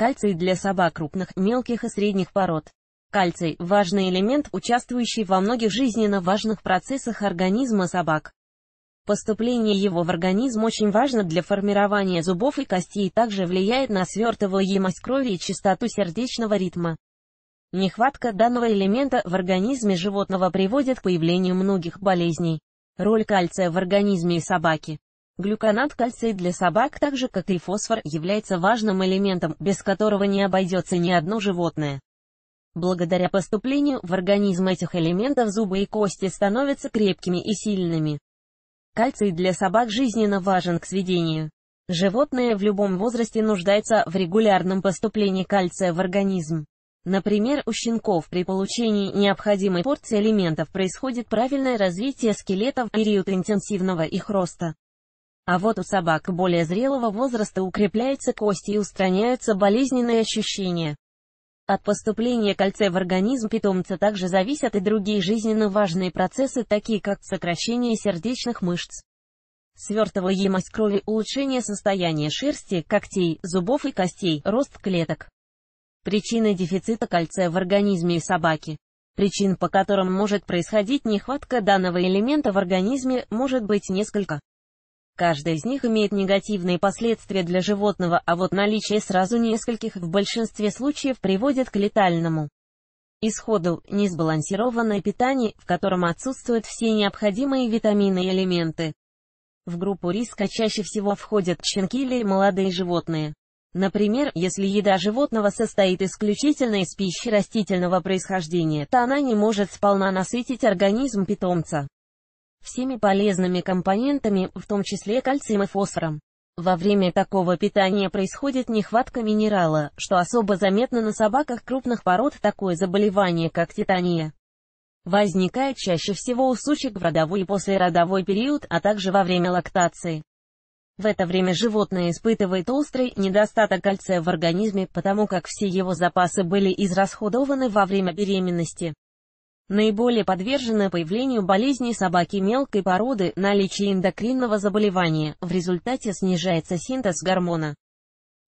Кальций для собак крупных, мелких и средних пород. Кальций – важный элемент, участвующий во многих жизненно важных процессах организма собак. Поступление его в организм очень важно для формирования зубов и костей, и также влияет на свертываемость крови и частоту сердечного ритма. Нехватка данного элемента в организме животного приводит к появлению многих болезней. Роль кальция в организме собаки Глюконат кальция для собак, так же как и фосфор, является важным элементом, без которого не обойдется ни одно животное. Благодаря поступлению в организм этих элементов зубы и кости становятся крепкими и сильными. Кальций для собак жизненно важен к сведению. Животное в любом возрасте нуждается в регулярном поступлении кальция в организм. Например, у щенков при получении необходимой порции элементов происходит правильное развитие скелета в период интенсивного их роста. А вот у собак более зрелого возраста укрепляются кости и устраняются болезненные ощущения. От поступления кальция в организм питомца также зависят и другие жизненно важные процессы, такие как сокращение сердечных мышц, свертываемость крови, улучшение состояния шерсти, когтей, зубов и костей, рост клеток. Причины дефицита кальция в организме собаки. Причин, по которым может происходить нехватка данного элемента в организме, может быть несколько. Каждая из них имеет негативные последствия для животного, а вот наличие сразу нескольких в большинстве случаев приводит к летальному исходу, несбалансированное питание, в котором отсутствуют все необходимые витамины и элементы. В группу риска чаще всего входят щенки или молодые животные. Например, если еда животного состоит исключительно из пищи растительного происхождения, то она не может сполна насытить организм питомца всеми полезными компонентами, в том числе кальцием и фосфором. Во время такого питания происходит нехватка минерала, что особо заметно на собаках крупных пород такое заболевание, как титания. Возникает чаще всего у сучек в родовой и послеродовой период, а также во время лактации. В это время животное испытывает острый недостаток кальция в организме, потому как все его запасы были израсходованы во время беременности наиболее подвержены появлению болезни собаки мелкой породы, наличие эндокринного заболевания, в результате снижается синтез гормона,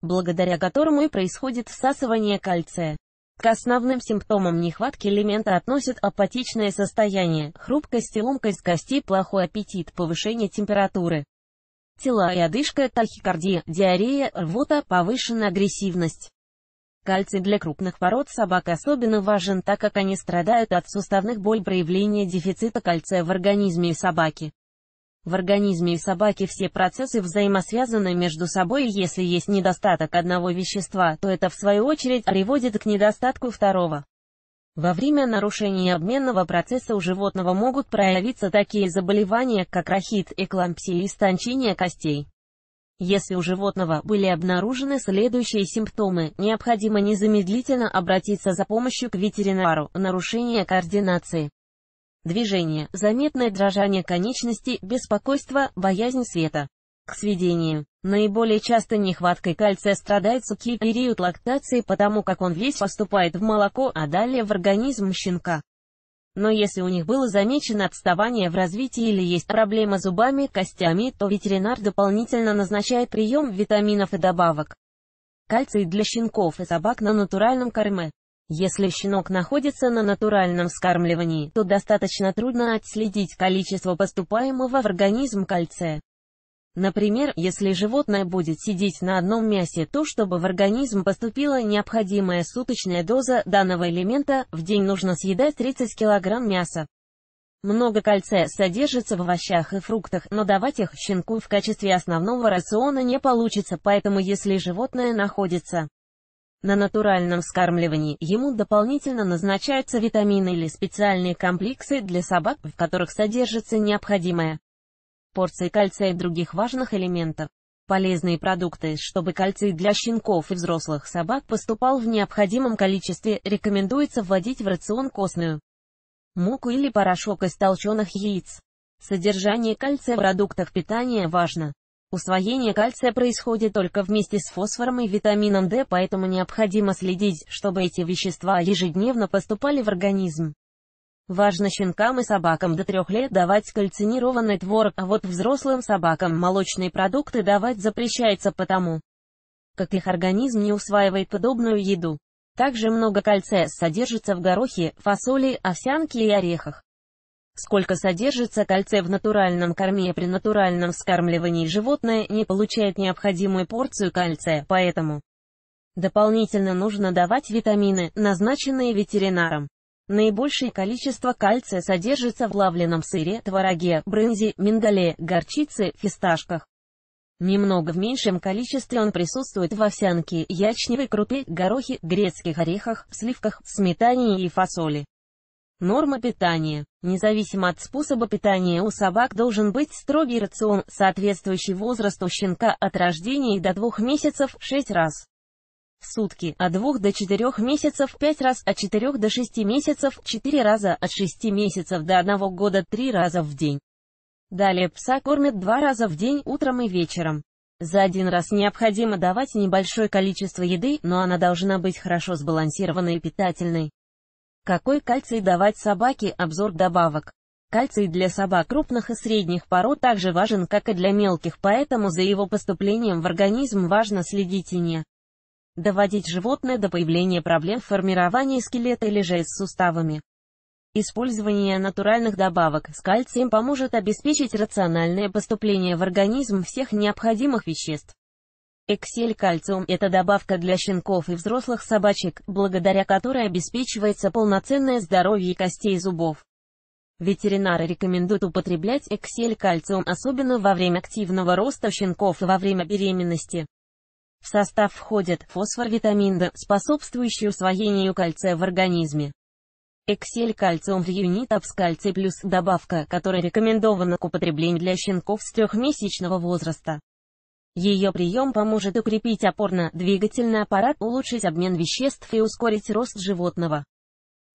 благодаря которому и происходит всасывание кальция. К основным симптомам нехватки элемента относят апатичное состояние, хрупкость и ломкость костей, плохой аппетит, повышение температуры тела и одышка, тахикардия, диарея, рвота, повышенная агрессивность. Кальций для крупных пород собак особенно важен, так как они страдают от суставных боль проявления дефицита кальция в организме собаки. В организме собаки все процессы взаимосвязаны между собой и если есть недостаток одного вещества, то это в свою очередь приводит к недостатку второго. Во время нарушения обменного процесса у животного могут проявиться такие заболевания, как рахит, эклампсия и истончение костей. Если у животного были обнаружены следующие симптомы, необходимо незамедлительно обратиться за помощью к ветеринару. Нарушение координации. Движение, заметное дрожание конечностей, беспокойство, боязнь света. К сведению. Наиболее частой нехваткой кальция страдает суки в период лактации, потому как он весь поступает в молоко, а далее в организм щенка. Но если у них было замечено отставание в развитии или есть проблема зубами, костями, то ветеринар дополнительно назначает прием витаминов и добавок. Кальций для щенков и собак на натуральном корме. Если щенок находится на натуральном скармливании, то достаточно трудно отследить количество поступаемого в организм кальция. Например, если животное будет сидеть на одном мясе, то чтобы в организм поступила необходимая суточная доза данного элемента, в день нужно съедать 30 кг мяса. Много кальция содержится в овощах и фруктах, но давать их щенку в качестве основного рациона не получится, поэтому если животное находится на натуральном вскармливании ему дополнительно назначаются витамины или специальные комплексы для собак, в которых содержится необходимое порции кальция и других важных элементов. Полезные продукты, чтобы кальций для щенков и взрослых собак поступал в необходимом количестве, рекомендуется вводить в рацион костную муку или порошок из толченых яиц. Содержание кальция в продуктах питания важно. Усвоение кальция происходит только вместе с фосфором и витамином D, поэтому необходимо следить, чтобы эти вещества ежедневно поступали в организм. Важно щенкам и собакам до трех лет давать кальцинированный творог, а вот взрослым собакам молочные продукты давать запрещается потому, как их организм не усваивает подобную еду. Также много кальция содержится в горохе, фасоли, овсянке и орехах. Сколько содержится кальция в натуральном корме при натуральном вскармливании животное не получает необходимую порцию кальция, поэтому дополнительно нужно давать витамины, назначенные ветеринаром. Наибольшее количество кальция содержится в плавленном сыре, твороге, брынзе, миндале, горчице, фисташках. Немного в меньшем количестве он присутствует в овсянке, ячневой крупе, горохе, грецких орехах, сливках, сметане и фасоли. Норма питания. Независимо от способа питания у собак должен быть строгий рацион, соответствующий возрасту щенка от рождения до двух месяцев 6 раз в сутки, от 2 до 4 месяцев 5 раз, от 4 до 6 месяцев 4 раза, от 6 месяцев до 1 года 3 раза в день. Далее пса кормят 2 раза в день утром и вечером. За один раз необходимо давать небольшое количество еды, но она должна быть хорошо сбалансированной и питательной. Какой кальций давать собаке? Обзор добавок. Кальций для собак крупных и средних пород также важен, как и для мелких, поэтому за его поступлением в организм важно следить и не доводить животное до появления проблем в формировании скелета или же с суставами. Использование натуральных добавок с кальцием поможет обеспечить рациональное поступление в организм всех необходимых веществ. Эксель кальциум – это добавка для щенков и взрослых собачек, благодаря которой обеспечивается полноценное здоровье костей и зубов. Ветеринары рекомендуют употреблять эксель кальциум особенно во время активного роста щенков и во время беременности. В состав входят фосфор, витамин D, способствующий усвоению кальция в организме. Эксель кальциум в юнитапс кальций плюс добавка, которая рекомендована к употреблению для щенков с трехмесячного возраста. Ее прием поможет укрепить опорно-двигательный аппарат, улучшить обмен веществ и ускорить рост животного.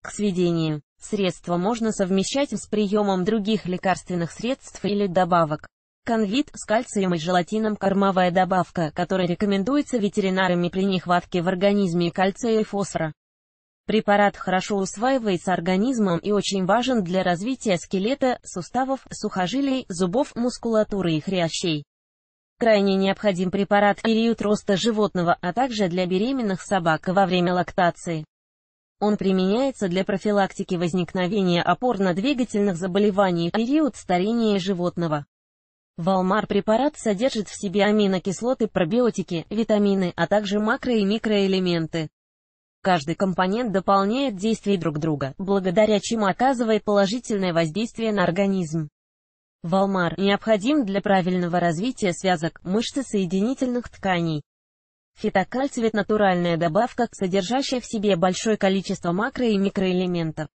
К сведению, средство можно совмещать с приемом других лекарственных средств или добавок. Конвит с кальцием и желатином – кормовая добавка, которая рекомендуется ветеринарами при нехватке в организме кальция и фосфора. Препарат хорошо усваивается организмом и очень важен для развития скелета, суставов, сухожилий, зубов, мускулатуры и хрящей. Крайне необходим препарат в период роста животного, а также для беременных собак во время лактации. Он применяется для профилактики возникновения опорно-двигательных заболеваний в период старения животного. Валмар препарат содержит в себе аминокислоты, пробиотики, витамины, а также макро- и микроэлементы. Каждый компонент дополняет действия друг друга, благодаря чему оказывает положительное воздействие на организм. Валмар необходим для правильного развития связок, мышц и соединительных тканей. Фитокальцвет – натуральная добавка, содержащая в себе большое количество макро- и микроэлементов.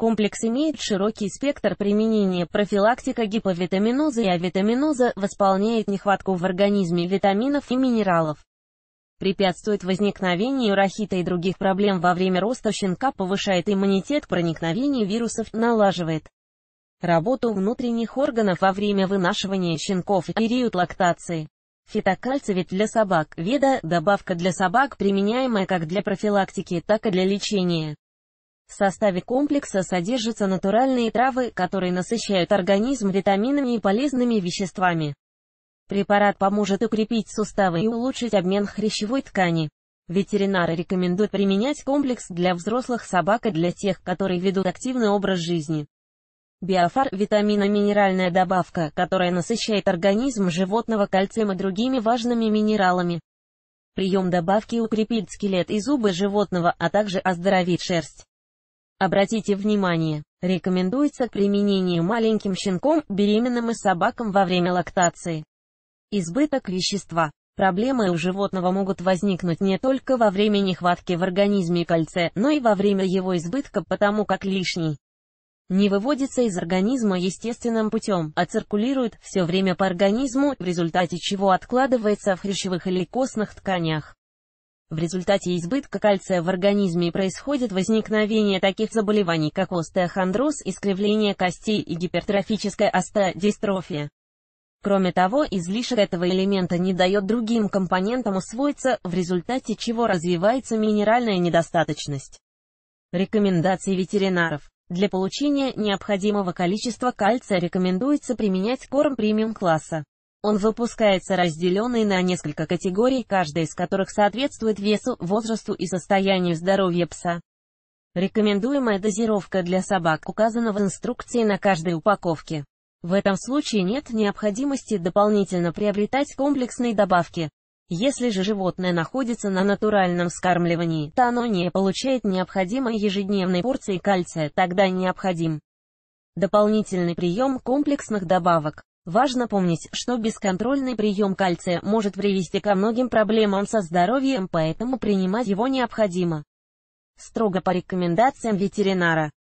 Комплекс имеет широкий спектр применения. Профилактика гиповитаминоза и авитаминоза восполняет нехватку в организме витаминов и минералов. Препятствует возникновению рахита и других проблем во время роста щенка, повышает иммунитет к проникновению вирусов, налаживает работу внутренних органов во время вынашивания щенков и период лактации. Фитокальцевит для собак. Веда – добавка для собак, применяемая как для профилактики, так и для лечения. В составе комплекса содержатся натуральные травы, которые насыщают организм витаминами и полезными веществами. Препарат поможет укрепить суставы и улучшить обмен хрящевой ткани. Ветеринары рекомендуют применять комплекс для взрослых собак и для тех, которые ведут активный образ жизни. Биофар – витаминно-минеральная добавка, которая насыщает организм животного кальцием и другими важными минералами. Прием добавки укрепит скелет и зубы животного, а также оздоровит шерсть. Обратите внимание, рекомендуется к применению маленьким щенком, беременным и собакам во время лактации. Избыток вещества. Проблемы у животного могут возникнуть не только во время нехватки в организме кальция, но и во время его избытка, потому как лишний не выводится из организма естественным путем, а циркулирует все время по организму, в результате чего откладывается в хрящевых или костных тканях. В результате избытка кальция в организме происходит возникновение таких заболеваний, как остеохондроз, искривление костей и гипертрофическая остеодистрофия. Кроме того, излишек этого элемента не дает другим компонентам усвоиться, в результате чего развивается минеральная недостаточность. Рекомендации ветеринаров. Для получения необходимого количества кальция рекомендуется применять корм премиум-класса. Он выпускается разделенный на несколько категорий, каждая из которых соответствует весу, возрасту и состоянию здоровья пса. Рекомендуемая дозировка для собак указана в инструкции на каждой упаковке. В этом случае нет необходимости дополнительно приобретать комплексные добавки. Если же животное находится на натуральном скармливании, то оно не получает необходимой ежедневной порции кальция, тогда необходим дополнительный прием комплексных добавок. Важно помнить, что бесконтрольный прием кальция может привести ко многим проблемам со здоровьем, поэтому принимать его необходимо строго по рекомендациям ветеринара.